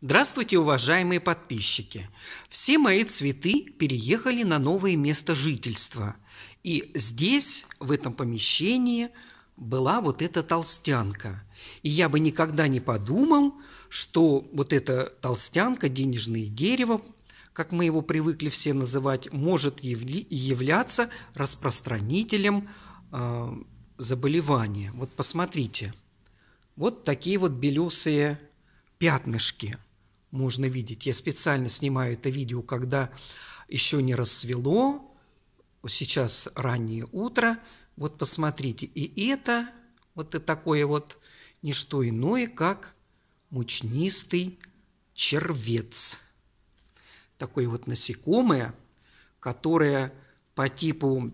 Здравствуйте, уважаемые подписчики! Все мои цветы переехали на новое место жительства. И здесь, в этом помещении, была вот эта толстянка. И я бы никогда не подумал, что вот эта толстянка, денежное дерево, как мы его привыкли все называть, может являться распространителем э, заболевания. Вот посмотрите, вот такие вот белесые пятнышки – можно видеть. Я специально снимаю это видео, когда еще не рассвело, сейчас раннее утро. Вот посмотрите, и это вот и такое вот не что иное, как мучнистый червец. Такое вот насекомое, которое по типу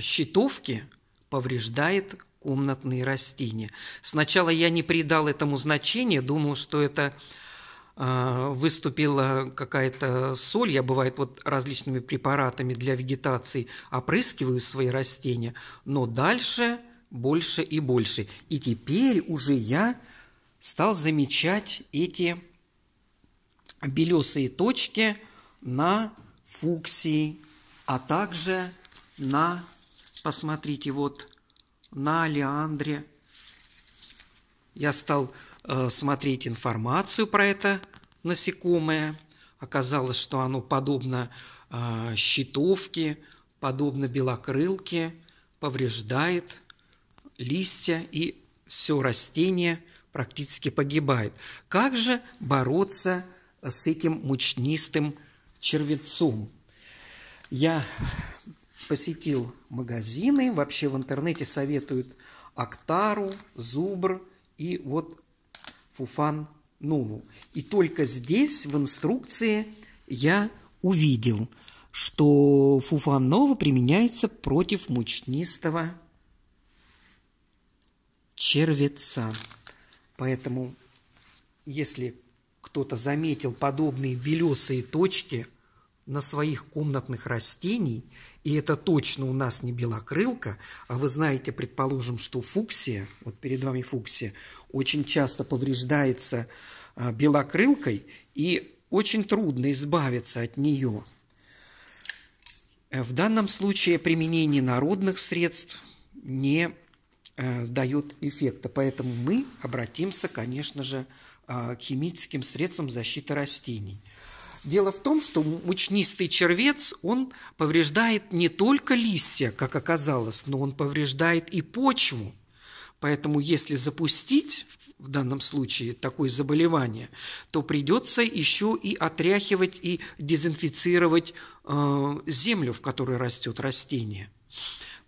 щитовки повреждает комнатные растения. Сначала я не придал этому значения, думал, что это э, выступила какая-то соль, я бывает вот различными препаратами для вегетации опрыскиваю свои растения, но дальше больше и больше. И теперь уже я стал замечать эти белесые точки на фуксии, а также на, посмотрите, вот на Алиандре Я стал э, смотреть информацию про это насекомое. Оказалось, что оно подобно э, щитовке, подобно белокрылке, повреждает листья и все растение практически погибает. Как же бороться с этим мучнистым червецом? Я посетил магазины, вообще в интернете советуют Актару, Зубр и вот Фуфан Нову. И только здесь в инструкции я увидел, что Фуфан Нова применяется против мучнистого червеца. Поэтому, если кто-то заметил подобные белесые точки – на своих комнатных растений, и это точно у нас не белокрылка, а вы знаете, предположим, что фуксия, вот перед вами фуксия, очень часто повреждается а, белокрылкой, и очень трудно избавиться от нее. Э, в данном случае применение народных средств не э, дает эффекта, поэтому мы обратимся, конечно же, а, к химическим средствам защиты растений – Дело в том, что мучнистый червец, он повреждает не только листья, как оказалось, но он повреждает и почву. Поэтому если запустить в данном случае такое заболевание, то придется еще и отряхивать и дезинфицировать э, землю, в которой растет растение.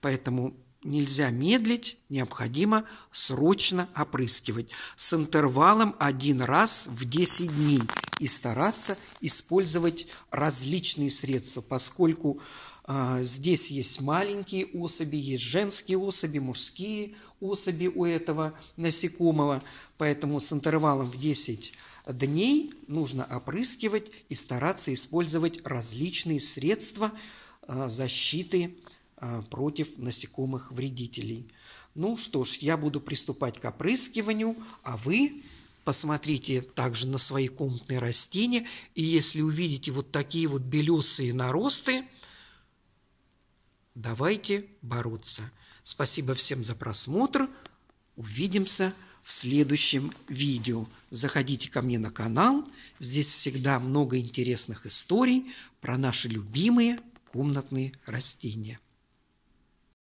Поэтому нельзя медлить, необходимо срочно опрыскивать с интервалом один раз в 10 дней и стараться использовать различные средства, поскольку а, здесь есть маленькие особи, есть женские особи, мужские особи у этого насекомого, поэтому с интервалом в 10 дней нужно опрыскивать и стараться использовать различные средства а, защиты а, против насекомых вредителей. Ну что ж, я буду приступать к опрыскиванию, а вы посмотрите также на свои комнатные растения, и если увидите вот такие вот белесые наросты, давайте бороться. Спасибо всем за просмотр. Увидимся в следующем видео. Заходите ко мне на канал. Здесь всегда много интересных историй про наши любимые комнатные растения.